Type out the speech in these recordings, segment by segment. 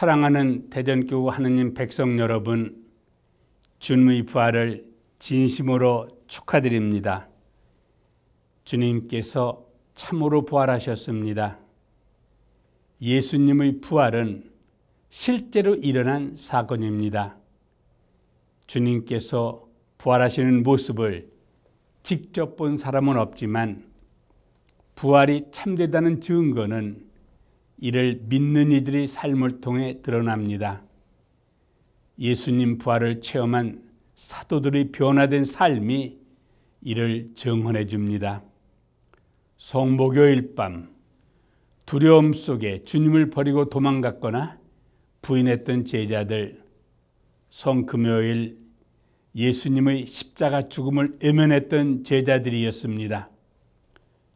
사랑하는 대전교구 하느님 백성 여러분, 주님의 부활을 진심으로 축하드립니다. 주님께서 참으로 부활하셨습니다. 예수님의 부활은 실제로 일어난 사건입니다. 주님께서 부활하시는 모습을 직접 본 사람은 없지만 부활이 참되다는 증거는 이를 믿는 이들이 삶을 통해 드러납니다. 예수님 부활을 체험한 사도들의 변화된 삶이 이를 증언해 줍니다. 성목요일 밤 두려움 속에 주님을 버리고 도망갔거나 부인했던 제자들 성금요일 예수님의 십자가 죽음을 외면했던 제자들이었습니다.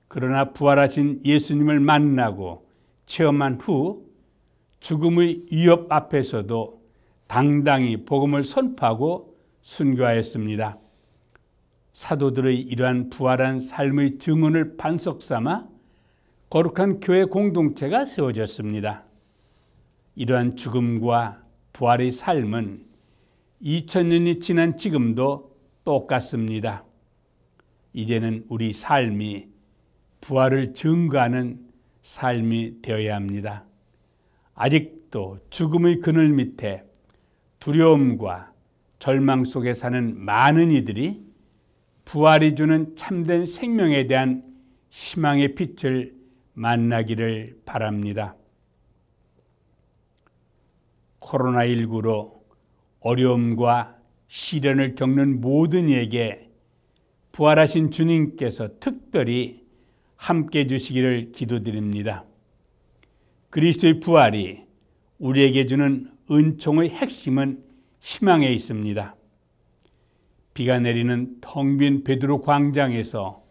그러나 부활하신 예수님을 만나고 체험한 후 죽음의 위협 앞에서도 당당히 복음을 선포하고 순교하였습니다. 사도들의 이러한 부활한 삶의 증언을 반석 삼아 거룩한 교회 공동체가 세워졌습니다. 이러한 죽음과 부활의 삶은 2000년이 지난 지금도 똑같습니다. 이제는 우리 삶이 부활을 증거하는 삶이 되어야 합니다. 아직도 죽음의 그늘 밑에 두려움과 절망 속에 사는 많은 이들이 부활이 주는 참된 생명에 대한 희망의 빛을 만나기를 바랍니다. 코로나19로 어려움과 시련을 겪는 모든 이에게 부활하신 주님께서 특별히 함께 주시기를 기도드립니다. 그리스도의 부활이 우리에게 주는 은총의 핵심은 희망에 있습니다. 비가 내리는 텅 빈 베드로 광장에서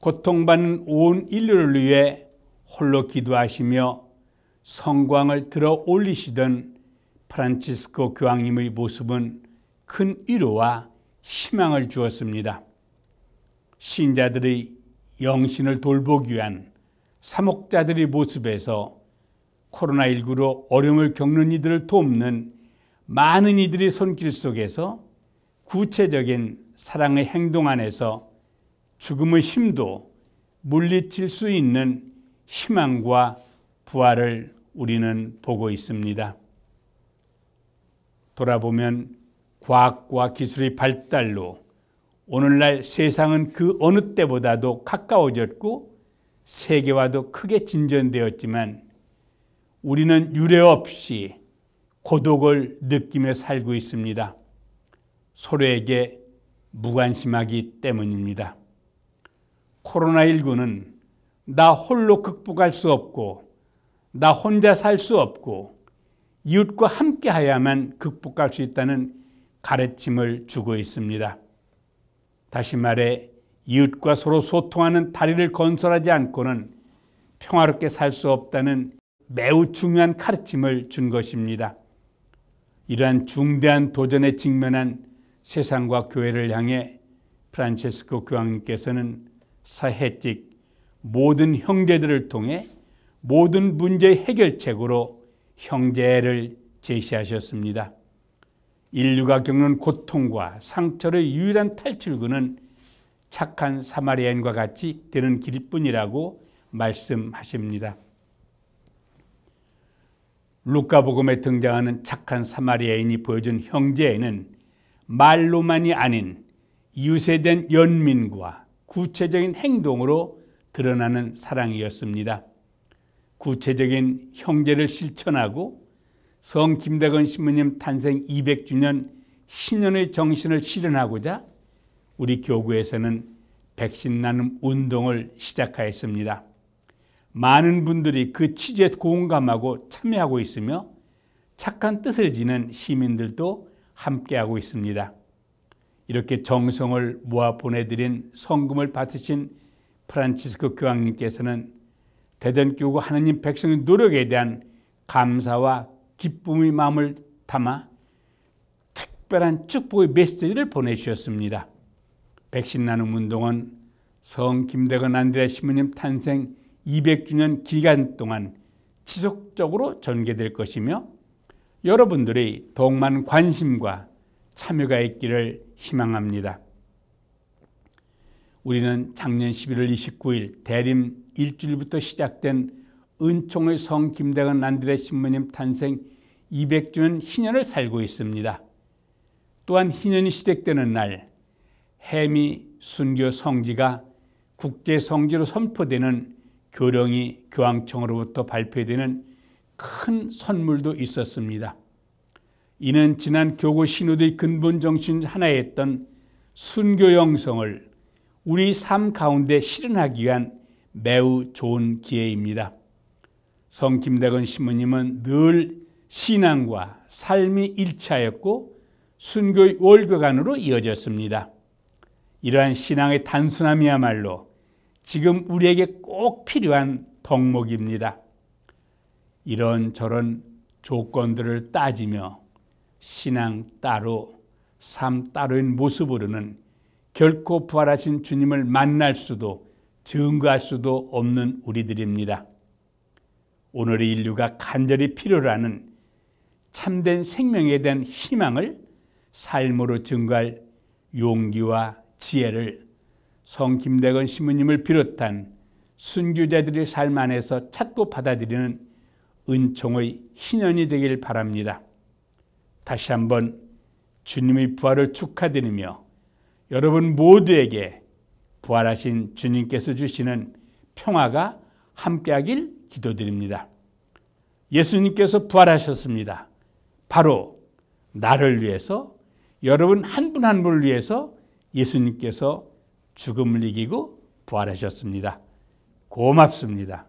고통받는 온 인류를 위해 홀로 기도하시며 성광을 들어 올리시던 프란치스코 교황님의 모습은 큰 위로와 희망을 주었습니다. 신자들의 영신을 돌보기 위한 사목자들의 모습에서 코로나19로 어려움을 겪는 이들을 돕는 많은 이들의 손길 속에서 구체적인 사랑의 행동 안에서 죽음의 힘도 물리칠 수 있는 희망과 부활을 우리는 보고 있습니다. 돌아보면 과학과 기술의 발달로 오늘날 세상은 그 어느 때보다도 가까워졌고 세계화도 크게 진전되었지만 우리는 유례 없이 고독을 느끼며 살고 있습니다. 서로에게 무관심하기 때문입니다. 코로나19는 나 홀로 극복할 수 없고 나 혼자 살 수 없고 이웃과 함께하야만 극복할 수 있다는 가르침을 주고 있습니다. 다시 말해 이웃과 서로 소통하는 다리를 건설하지 않고는 평화롭게 살 수 없다는 매우 중요한 가르침을 준 것입니다. 이러한 중대한 도전에 직면한 세상과 교회를 향해 프란체스코 교황님께서는 사회직 모든 형제들을 통해 모든 문제 해결책으로 형제를 제시하셨습니다. 인류가 겪는 고통과 상처의 유일한 탈출구는 착한 사마리아인과 같이 되는 길뿐이라고 말씀하십니다. 루카복음에 등장하는 착한 사마리아인이 보여준 형제에는 말로만이 아닌 이웃에 대한 연민과 구체적인 행동으로 드러나는 사랑이었습니다. 구체적인 형제를 실천하고 성 김대건 신부님 탄생 200주년 신년의 정신을 실현하고자 우리 교구에서는 백신 나눔 운동을 시작하였습니다. 많은 분들이 그 취지에 공감하고 참여하고 있으며 착한 뜻을 지는 시민들도 함께하고 있습니다. 이렇게 정성을 모아 보내드린 성금을 받으신 프란치스코 교황님께서는 대전교구 하나님 백성의 노력에 대한 감사와 기쁨의 마음을 담아 특별한 축복의 메시지를 보내주셨습니다. 백신 나눔 운동은 성 김대건 안드레 신부님 탄생 200주년 기간 동안 지속적으로 전개될 것이며 여러분들의 더욱 많은 관심과 참여가 있기를 희망합니다. 우리는 작년 11월 29일 대림 일주일부터 시작된 은총의 성 김대건 난드레 신부님 탄생 200주년 희년을 살고 있습니다. 또한 희년이 시작되는 날 해미 순교 성지가 국제 성지로 선포되는 교령이 교황청으로부터 발표되는 큰 선물도 있었습니다. 이는 지난 교구 신우들의 근본 정신 하나였던 순교 영성을 우리 삶 가운데 실현하기 위한 매우 좋은 기회입니다. 성 김대건 신부님은 늘 신앙과 삶이 일치하였고 순교의 월교관으로 이어졌습니다. 이러한 신앙의 단순함이야말로 지금 우리에게 꼭 필요한 덕목입니다. 이런 저런 조건들을 따지며 신앙 따로 삶 따로인 모습으로는 결코 부활하신 주님을 만날 수도 증거할 수도 없는 우리들입니다. 오늘의 인류가 간절히 필요로 하는 참된 생명에 대한 희망을 삶으로 증가할 용기와 지혜를 성 김대건 신부님을 비롯한 순교자들의 삶 안에서 찾고 받아들이는 은총의 희년이 되길 바랍니다. 다시 한번 주님의 부활을 축하드리며 여러분 모두에게 부활하신 주님께서 주시는 평화가 함께하길 바랍니다. 기도드립니다. 예수님께서 부활하셨습니다. 바로 나를 위해서 여러분 한 분 한 분을 위해서 예수님께서 죽음을 이기고 부활하셨습니다. 고맙습니다.